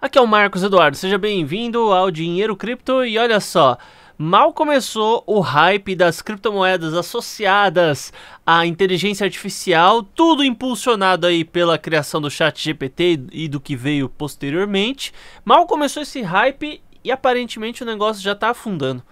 Aqui é o Marcos Eduardo, seja bem-vindo ao Dinheiro Cripto e olha só, mal começou o hype das criptomoedas associadas à inteligência artificial, tudo impulsionado aí pela criação do Chat GPT e do que veio posteriormente. Mal começou esse hype e aparentemente o negócio já está afundando.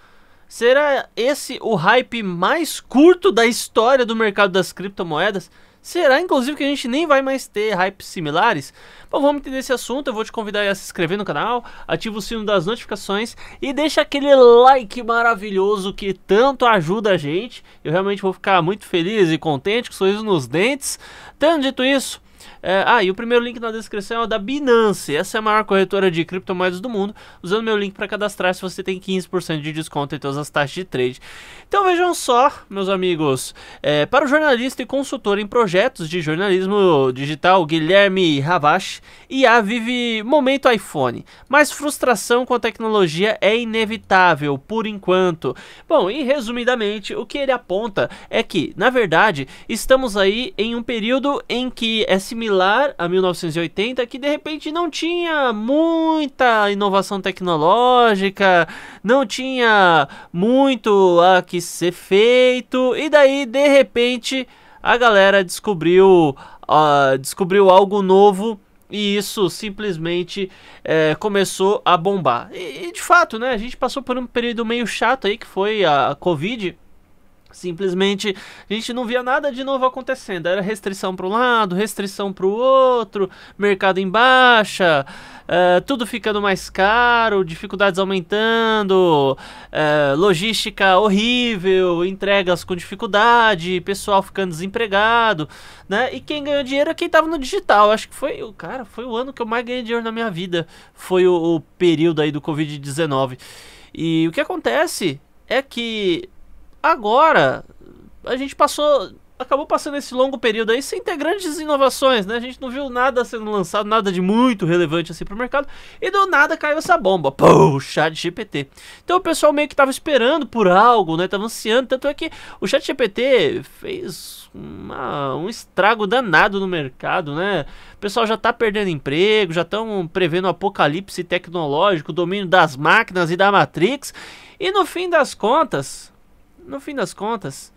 Será esse o hype mais curto da história do mercado das criptomoedas? Será, inclusive, que a gente nem vai mais ter hypes similares? Bom, vamos entender esse assunto. Eu vou te convidar a se inscrever no canal, ativa o sino das notificações e deixa aquele like maravilhoso que tanto ajuda a gente. Eu realmente vou ficar muito feliz e contente, com sorriso nos dentes. Tendo dito isso, é, ah, e o primeiro link na descrição é o da Binance. Essa é a maior corretora de criptomoedas do mundo. Usando meu link para cadastrar, se você tem 15% de desconto em todas as taxas de trade. Então vejam só, meus amigos. É, para o jornalista e consultor em projetos de jornalismo digital, Guilherme Ravache, IA vive momento iPhone. Mas frustração com a tecnologia é inevitável, por enquanto. Bom, e resumidamente, o que ele aponta é que, na verdade, estamos aí em um período em que é similar similar a 1980, que de repente não tinha muita inovação tecnológica, não tinha muito a que ser feito, e daí de repente a galera descobriu, uh, descobriu algo novo e isso simplesmente é, começou a bombar. E, e, de fato, né, a gente passou por um período meio chato aí que foi a Covid Simplesmente a gente não via nada de novo acontecendo. Era restrição para um lado, restrição para o outro, mercado em baixa, eh, tudo ficando mais caro, dificuldades aumentando, eh, logística horrível, entregas com dificuldade, pessoal ficando desempregado, né? E quem ganhou dinheiro é quem estava no digital. Acho que foi o cara, foi o ano que eu mais ganhei dinheiro na minha vida. Foi o, o período aí do Covid-19. E o que acontece é que Agora, a gente passou. Acabou passando esse longo período aí sem ter grandes inovações, né? A gente não viu nada sendo lançado, nada de muito relevante assim pro mercado. E do nada caiu essa bomba. Pô, o chat GPT. Então o pessoal meio que tava esperando por algo, né? Tava ansiando. Tanto é que o chat GPT fez uma, um estrago danado no mercado, né? O pessoal já tá perdendo emprego, já estão prevendo um apocalipse tecnológico, domínio das máquinas e da Matrix. E no fim das contas, no fim das contas,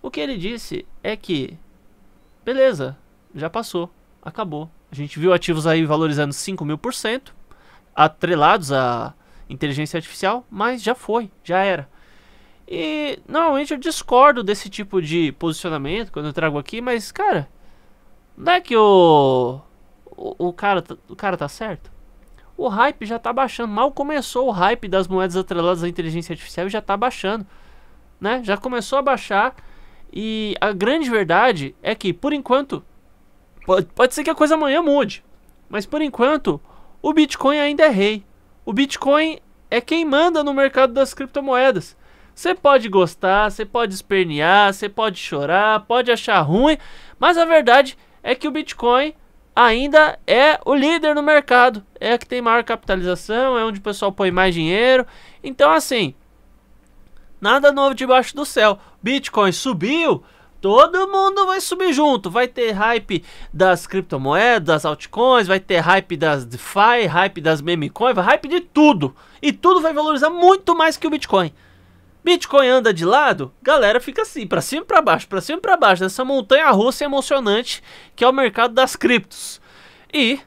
o que ele disse é que, beleza, já passou, acabou. A gente viu ativos aí valorizando 5 mil por cento, atrelados à inteligência artificial, mas já foi, já era. E normalmente eu discordo desse tipo de posicionamento quando eu trago aqui, mas cara, não é que o, o, o cara, tá, o cara tá certo? O hype já tá baixando, mal começou o hype das moedas atreladas à inteligência artificial e já tá baixando né? Já começou a baixar e a grande verdade é que, por enquanto, pode, pode ser que a coisa amanhã mude, mas por enquanto, o Bitcoin ainda é rei. O Bitcoin é quem manda no mercado das criptomoedas. Você pode gostar, você pode espernear, você pode chorar, pode achar ruim, mas a verdade é que o Bitcoin ainda é o líder no mercado. É a que tem maior capitalização, é onde o pessoal põe mais dinheiro. Então, assim, Nada novo debaixo do céu. Bitcoin subiu, todo mundo vai subir junto. Vai ter hype das criptomoedas, das altcoins, vai ter hype das DeFi, hype das memecoins, hype de tudo. E tudo vai valorizar muito mais que o Bitcoin. Bitcoin anda de lado, galera fica assim, para cima e para baixo, para cima e para baixo, nessa montanha russa emocionante que é o mercado das criptos. E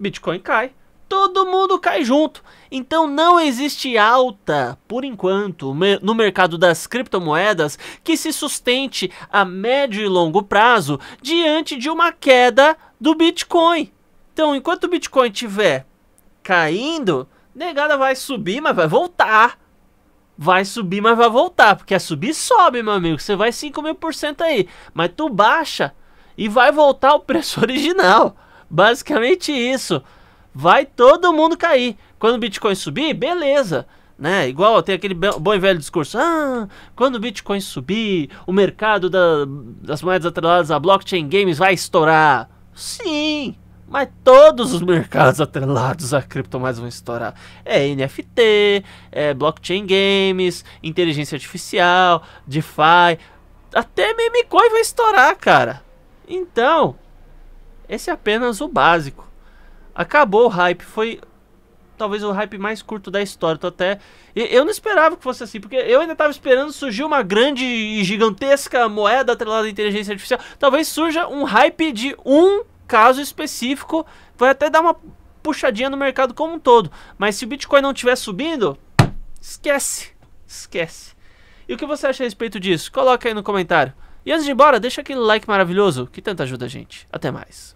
Bitcoin cai, todo mundo cai junto. Então não existe alta, por enquanto, no mercado das criptomoedas que se sustente a médio e longo prazo diante de uma queda do Bitcoin. Então, enquanto o Bitcoin estiver caindo, negada vai subir, mas vai voltar. Vai subir, mas vai voltar. Porque a subir, sobe, meu amigo. Você vai 5 mil por cento aí. Mas tu baixa e vai voltar ao preço original. Basicamente isso vai todo mundo cair. Quando o Bitcoin subir, beleza. Né? Igual tem aquele bom e velho discurso: ah, quando o Bitcoin subir, o mercado da, das moedas atreladas a blockchain games vai estourar. Sim, mas todos os mercados atrelados a criptomoedas vão estourar. É NFT, é blockchain games, inteligência artificial, DeFi, até memecoin vai estourar, cara. Então, esse é apenas o básico acabou o hype. Foi talvez o hype mais curto da história. Tô até. Eu não esperava que fosse assim, porque eu ainda tava esperando surgir uma grande e gigantesca moeda atrelada à inteligência artificial. Talvez surja um hype de um caso específico. Vai até dar uma puxadinha no mercado como um todo. Mas se o Bitcoin não estiver subindo, esquece. Esquece. E o que você acha a respeito disso? Coloca aí no comentário. E antes de ir embora, deixa aquele like maravilhoso que tanto ajuda a gente. Até mais.